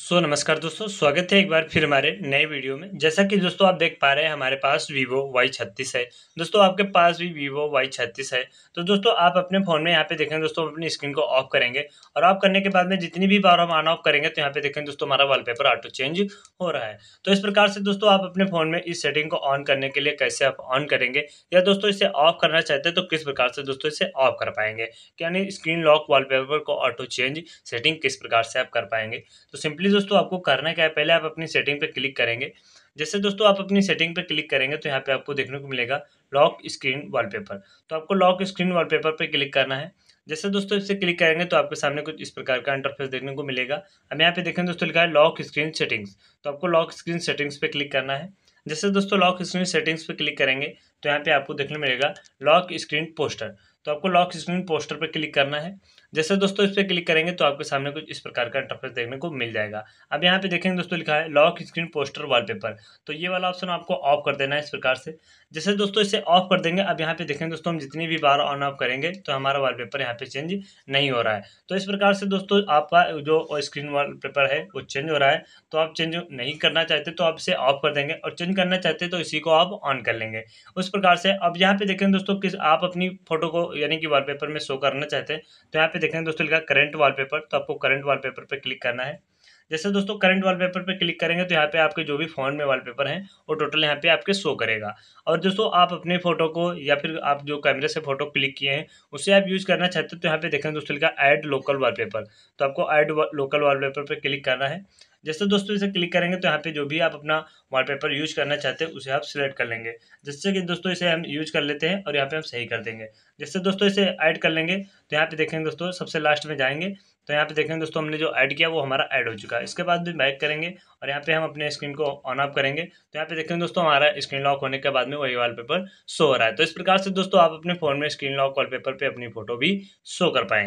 सो so, नमस्कार दोस्तों स्वागत है एक बार फिर हमारे नए वीडियो में जैसा कि दोस्तों आप देख पा रहे हैं हमारे पास वीवो वाई छत्तीस है दोस्तों आपके पास भी वीवो वाई छत्तीस है तो दोस्तों आप अपने फ़ोन में यहाँ पे देखें दोस्तों अपनी स्क्रीन को ऑफ करेंगे और ऑफ करने के बाद में जितनी भी बार हम ऑन ऑफ करेंगे तो यहाँ पे देखें दोस्तों हमारा वालपेपर ऑटो चेंज हो रहा है तो इस प्रकार से दोस्तों आप अपने फ़ोन में इस सेटिंग को ऑन करने के लिए कैसे आप ऑन करेंगे या दोस्तों इसे ऑफ करना चाहते हैं तो किस प्रकार से दोस्तों इसे ऑफ कर पाएंगे यानी स्क्रीन लॉक वाल को ऑटो चेंज सेटिंग किस प्रकार से आप कर पाएंगे तो सिंपली बेसिकली दोस्तों आपको करना क्या है पहले आप अपनी सेटिंग पे क्लिक करेंगे जैसे दोस्तों आप अपनी सेटिंग पे क्लिक करेंगे तो यहाँ पे आपको देखने को मिलेगा लॉक स्क्रीन वॉलपेपर तो आपको लॉक स्क्रीन वॉलपेपर पे क्लिक करना है जैसे दोस्तों इसे क्लिक करेंगे तो आपके सामने कुछ इस प्रकार का इंटरफेस देखने को मिलेगा अब यहाँ पे देखें दोस्तों लिखा है लॉक स्क्रीन सेटिंग्स तो आपको लॉक स्क्रीन सेटिंग्स पे क्लिक करना है जैसे दोस्तों लॉक स्क्रीन सेटिंग्स पे क्लिक करेंगे तो यहाँ पे आपको देखने मिलेगा लॉक स्क्रीन पोस्टर तो आपको लॉक स्क्रीन पोस्टर पर क्लिक करना है जैसे दोस्तों इस पर क्लिक करेंगे तो आपके सामने कुछ इस प्रकार का इंटरफेस देखने को मिल जाएगा अब यहाँ पे देखेंगे दोस्तों लिखा है लॉक स्क्रीन पोस्टर वॉलपेपर तो ये वाला ऑप्शन आपको ऑफ कर देना है इस प्रकार से जैसे दोस्तों इसे ऑफ कर देंगे अब यहाँ पे देखेंगे दोस्तों हम जितनी भी बार ऑन ऑफ करेंगे तो हमारा वाल यहाँ पे चेंज नहीं हो रहा है तो इस प्रकार से दोस्तों आपका जो स्क्रीन वाल है वो चेंज हो रहा है तो आप चेंज नहीं करना चाहते तो आप इसे ऑफ कर देंगे और चेंज करना चाहते तो इसी को आप ऑन कर लेंगे उस इस प्रकार से अब यहाँ पे देखें दोस्तों किस आप अपनी फोटो को यानी कि वॉलपेपर में शो करना चाहते हैं तो यहाँ पे देखें दोस्तों लिखा करंट वॉलपेपर तो आपको करंट वॉलपेपर पे क्लिक करना है जैसे दोस्तों करंट वॉलपेपर पे क्लिक करेंगे तो यहाँ पे आपके जो भी फोन में वॉलपेपर हैं वो टोटल यहाँ पे आपके शो करेगा और दोस्तों आप अपने फ़ोटो को या फिर आप जो कैमरे से फ़ोटो क्लिक किए हैं उसे आप यूज़ करना चाहते हो तो यहाँ पे देखें दोस्तों लिखा ऐड लोकल वॉलपेपर तो आपको ऐड लोकल वॉलपेपर पे क्लिक करना है जैसे दोस्तों इसे क्लिक करेंगे तो यहाँ पे जो भी आप अपना वॉलपेपर यूज करना चाहते हैं उसे आप सिलेक्ट कर लेंगे जिससे कि दोस्तों इसे हम यूज कर लेते हैं और यहाँ पे हम सही कर देंगे जैसे दोस्तों इसे ऐड कर लेंगे तो यहाँ पे देखेंगे दोस्तों सबसे लास्ट में जाएंगे तो यहाँ पे देखेंगे दोस्तों हमने जो ऐड किया वो हमारा ऐड हो चुका है इसके बाद भी बैक करेंगे और यहाँ पे हम अपने स्क्रीन को ऑन ऑफ करेंगे तो यहाँ पे देखेंगे दोस्तों हमारा स्क्रीन लॉक होने के बाद में वही वॉलपेपर शो हो रहा है तो इस प्रकार से दोस्तों आप अपने फोन में स्क्रीन लॉक वॉलपेपर पे अपनी फोटो भी शो कर पाएंगे